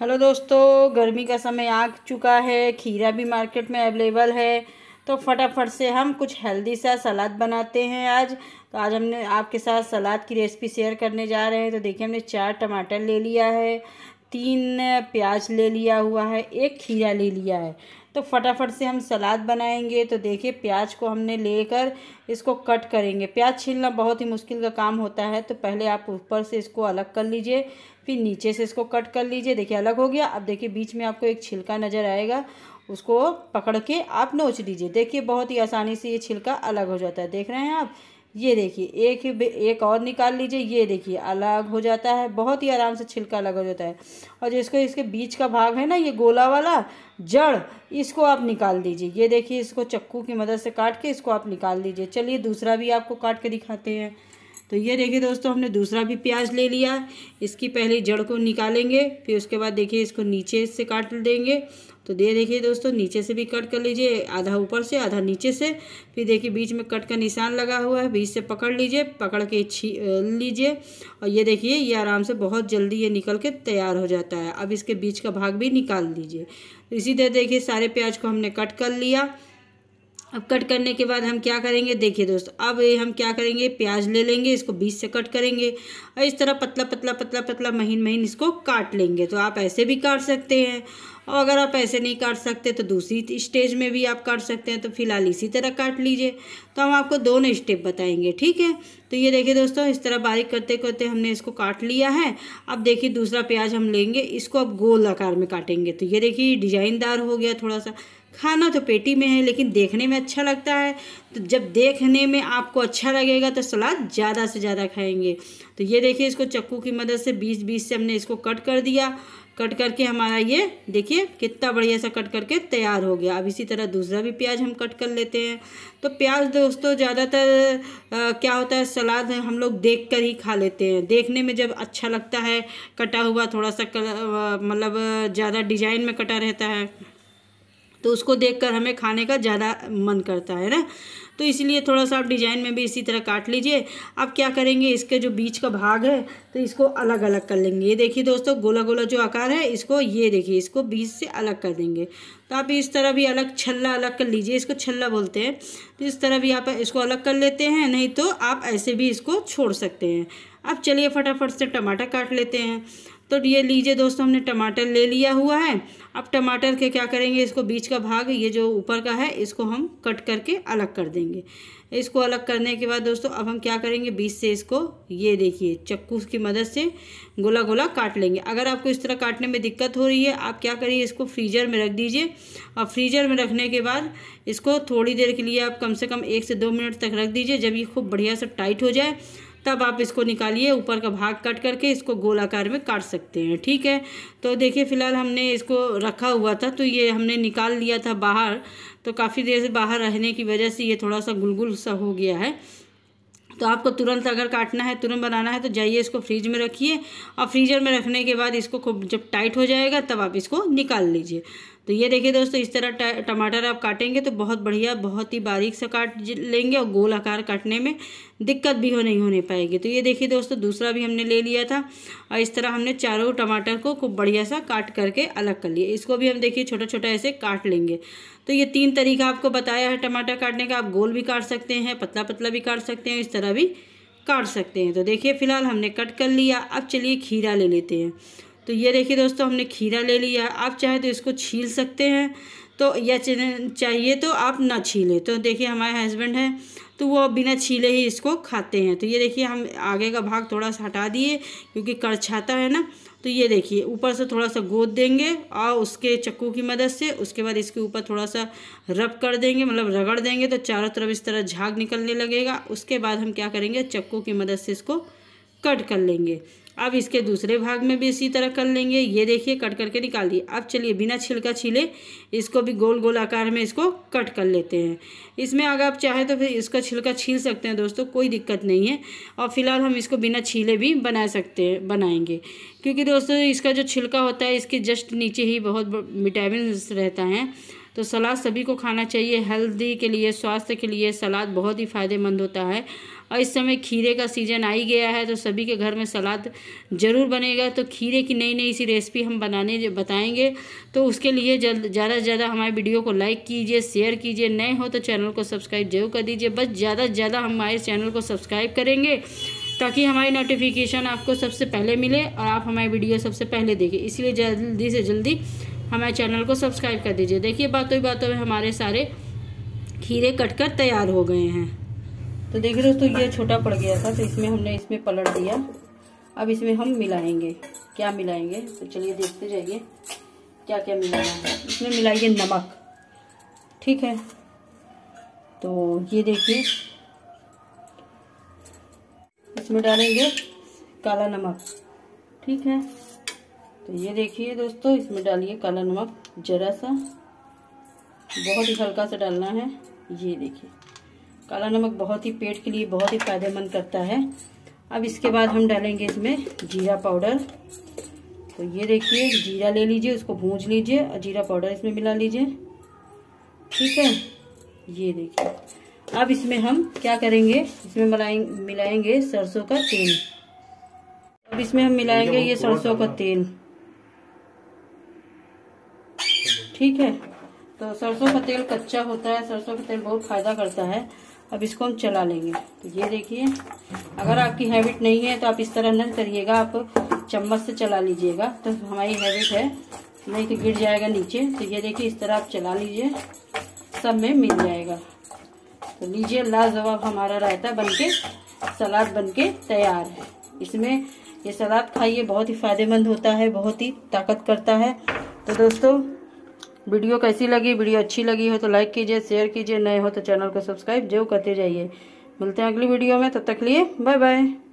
hello दोस्तों गर्मी का समय आ चुका है खीरा भी मार्केट में अवेलेबल है तो फटाफट से हम कुछ हेल्दी सा सलाद बनाते हैं आज तो आज हमने आपके साथ सलाद की रेसिपी शेयर करने जा रहे हैं तो देखिए हमने चार टमाटर ले लिया है तीन प्याज ले लिया हुआ है एक खीरा ले लिया है तो फटाफट से हम सलाद बनाएंगे तो देखिए प्याज को हमने लेकर इसको कट करेंगे प्याज छीलना बहुत ही मुश्किल का काम होता है तो पहले आप ऊपर से इसको अलग कर लीजिए फिर नीचे से इसको कट कर लीजिए देखिए अलग हो गया अब देखिए बीच में आपको एक छिलका नज़र आएगा उसको पकड़ के आप नोच लीजिए देखिए बहुत ही आसानी से ये छिलका अलग हो जाता है देख रहे हैं आप ये देखिए एक ही एक और निकाल लीजिए ये देखिए अलग हो जाता है बहुत ही आराम से छिलका अलग हो जाता है और जिसको इसके बीच का भाग है ना ये गोला वाला जड़ इसको आप निकाल दीजिए ये देखिए इसको चक्कू की मदद से काट के इसको आप निकाल दीजिए चलिए दूसरा भी आपको काट के दिखाते हैं तो ये देखिए दोस्तों हमने दूसरा भी प्याज ले लिया इसकी पहले जड़ को निकालेंगे फिर उसके बाद देखिए इसको नीचे से काट देंगे तो ये देखिए दोस्तों नीचे से भी कट कर लीजिए आधा ऊपर से आधा नीचे से फिर देखिए बीच में कट का निशान लगा हुआ है बीच से पकड़ लीजिए पकड़ के छी लीजिए और ये देखिए ये आराम से बहुत जल्दी ये निकल के तैयार हो जाता है अब इसके बीच का भाग भी निकाल लीजिए इसी तरह देखिए सारे प्याज को हमने कट कर लिया अब कट करने के बाद हम क्या करेंगे देखिए दोस्तों अब हम क्या करेंगे प्याज ले लेंगे इसको बीच से कट करेंगे और इस तरह पतला पतला पतला पतला महीन महीन इसको काट लेंगे तो आप ऐसे भी काट सकते हैं और अगर आप ऐसे नहीं काट सकते तो दूसरी स्टेज में भी आप काट सकते हैं तो फिलहाल इसी तरह काट लीजिए तो हम आपको दोनों स्टेप बताएंगे ठीक है तो ये देखिए दोस्तों इस तरह बारीक करते करते हमने इसको काट लिया है अब देखिए दूसरा प्याज हम लेंगे इसको अब गोल आकार में काटेंगे तो ये देखिए डिजाइनदार हो गया थोड़ा सा खाना तो पेटी में है लेकिन देखने में अच्छा लगता है तो जब देखने में आपको अच्छा लगेगा तो सलाद ज़्यादा से ज़्यादा खाएंगे तो ये देखिए इसको चक्कू की मदद से बीस बीस से हमने इसको कट कर दिया कट करके हमारा ये देखिए कितना बढ़िया सा कट करके तैयार हो गया अब इसी तरह दूसरा भी प्याज हम कट कर लेते हैं तो प्याज दोस्तों ज़्यादातर क्या होता है सलाद हम लोग देख कर ही खा लेते हैं देखने में जब अच्छा लगता है कटा हुआ थोड़ा सा मतलब ज़्यादा डिजाइन में कटा रहता है तो उसको देखकर हमें खाने का ज़्यादा मन करता है ना तो इसलिए थोड़ा सा आप डिजाइन में भी इसी तरह काट लीजिए अब क्या करेंगे इसके जो बीच का भाग है तो इसको अलग अलग कर लेंगे ये देखिए दोस्तों गोला गोला जो आकार है इसको ये देखिए इसको बीच से अलग कर देंगे तो आप इस तरह भी अलग छल्ला अलग कर लीजिए इसको छल्ला बोलते हैं तो इस तरह भी आप इसको अलग कर लेते हैं नहीं तो आप ऐसे भी इसको छोड़ सकते हैं अब चलिए फटाफट से टमाटर काट लेते हैं तो ये लीजिए दोस्तों हमने टमाटर ले लिया हुआ है अब टमाटर के क्या करेंगे इसको बीच का भाग ये जो ऊपर का है इसको हम कट करके अलग कर देंगे इसको अलग करने के बाद दोस्तों अब हम क्या करेंगे बीच से इसको ये देखिए चक्कू की मदद से गोला गोला काट लेंगे अगर आपको इस तरह काटने में दिक्कत हो रही है आप क्या करिए इसको फ्रीजर में रख दीजिए और फ्रीजर में रखने के बाद इसको थोड़ी देर के लिए आप कम से कम एक से दो मिनट तक रख दीजिए जब ये खूब बढ़िया से टाइट हो जाए तब आप इसको निकालिए ऊपर का भाग कट करके इसको गोलाकार में काट सकते हैं ठीक है तो देखिए फ़िलहाल हमने इसको रखा हुआ था तो ये हमने निकाल लिया था बाहर तो काफ़ी देर से बाहर रहने की वजह से ये थोड़ा सा गुलगुल सा हो गया है तो आपको तुरंत अगर काटना है तुरंत बनाना है तो जाइए इसको फ्रीज में रखिए और फ्रीजर में रखने के बाद इसको खूब जब टाइट हो जाएगा तब आप इसको निकाल लीजिए तो ये देखिए दोस्तों इस तरह टमाटर आप काटेंगे तो बहुत बढ़िया बहुत ही बारीक से काट लेंगे और गोल आकार काटने में दिक्कत भी हो नहीं होने पाएगी तो ये देखिए दोस्तों दूसरा भी हमने ले लिया था और इस तरह हमने चारों टमाटर को खूब बढ़िया सा काट करके अलग कर लिए इसको भी हम देखिए छोटा छोटा ऐसे काट लेंगे तो ये तीन तरीका आपको बताया है टमाटर काटने का आप गोल भी काट सकते हैं पतला पतला भी काट सकते हैं इस तरह भी काट सकते हैं तो देखिए फिलहाल हमने कट कर लिया अब चलिए खीरा ले लेते हैं तो ये देखिए दोस्तों हमने खीरा ले लिया आप चाहे तो इसको छील सकते हैं तो या चाहिए तो आप ना छीलें तो देखिए हमारे हस्बैंड हैं तो वो बिना छीले ही इसको खाते हैं तो ये देखिए हम आगे का भाग थोड़ा सा हटा दिए क्योंकि कड़छाता है ना तो ये देखिए ऊपर से थोड़ा सा गोद देंगे और उसके चक्कू की मदद से उसके बाद इसके ऊपर थोड़ा सा रब कर देंगे मतलब रगड़ देंगे तो चारों तरफ इस तरह झाग निकलने लगेगा उसके बाद हम क्या करेंगे चक्कू की मदद से इसको कट कर लेंगे अब इसके दूसरे भाग में भी इसी तरह कर लेंगे ये देखिए कट करके निकाल दिए अब चलिए बिना छिलका छीले इसको भी गोल गोल आकार में इसको कट कर लेते हैं इसमें अगर आप चाहें तो फिर इसका छिलका छील सकते हैं दोस्तों कोई दिक्कत नहीं है और फिलहाल हम इसको बिना छीले भी बना सकते हैं बनाएंगे क्योंकि दोस्तों इसका जो छिलका होता है इसके जस्ट नीचे ही बहुत विटामिन रहता है तो सलाद सभी को खाना चाहिए हेल्दी के लिए स्वास्थ्य के लिए सलाद बहुत ही फ़ायदेमंद होता है और इस समय खीरे का सीज़न आ ही गया है तो सभी के घर में सलाद ज़रूर बनेगा तो खीरे की नई नई सी रेसिपी हम बनाने बताएंगे तो उसके लिए ज़्यादा से ज़्यादा हमारे वीडियो को लाइक कीजिए शेयर कीजिए नए हो तो चैनल को सब्सक्राइब जरूर कर दीजिए बस ज़्यादा से ज़्यादा हमारे चैनल को सब्सक्राइब करेंगे ताकि हमारी नोटिफिकेशन आपको सबसे पहले मिले और आप हमारी वीडियो सबसे पहले देखें इसलिए जल्दी से जल्दी हमारे चैनल को सब्सक्राइब कर दीजिए देखिए बातों ही बातों में हमारे सारे खीरे कटकर तैयार हो गए हैं तो देखिए दोस्तों ये छोटा पड़ गया था तो इसमें हमने इसमें पलट दिया अब इसमें हम मिलाएंगे क्या मिलाएंगे तो चलिए देखते जाइए क्या क्या मिलाना है इसमें मिलाइए नमक ठीक है तो ये देखिए इसमें डालेंगे काला नमक ठीक है तो ये देखिए दोस्तों इसमें डालिए काला नमक ज़रा सा बहुत ही हल्का सा डालना है ये देखिए काला नमक बहुत ही पेट के लिए बहुत ही फायदेमंद करता है अब इसके बाद हम डालेंगे इसमें जीरा पाउडर तो ये देखिए जीरा ले लीजिए उसको भूज लीजिए और जीरा पाउडर इसमें मिला लीजिए ठीक है ये देखिए अब इसमें हम क्या करेंगे इसमें मिलाएंगे मिलाएंगे सरसों का तेल अब इसमें हम मिलाएंगे ये सरसों का तेल ठीक है तो सरसों का तेल कच्चा होता है सरसों का तेल बहुत फायदा करता है अब इसको हम चला लेंगे तो ये देखिए अगर आपकी हैबिट नहीं है तो आप इस तरह न करिएगा आप चम्मच से चला लीजिएगा तो हमारी हैबिट है नहीं तो गिर जाएगा नीचे तो ये देखिए इस तरह आप चला लीजिए सब में मिल जाएगा तो लीजिए लाजवाब हमारा रायता बनके सलाद बनके तैयार है इसमें ये सलाद खाइए बहुत ही फायदेमंद होता है बहुत ही ताकत करता है तो दोस्तों वीडियो कैसी लगी वीडियो अच्छी लगी हो तो लाइक कीजिए शेयर कीजिए नए हो तो चैनल को सब्सक्राइब जरूर करते जाइए मिलते हैं अगली वीडियो में तब तो तक लिए बाय बाय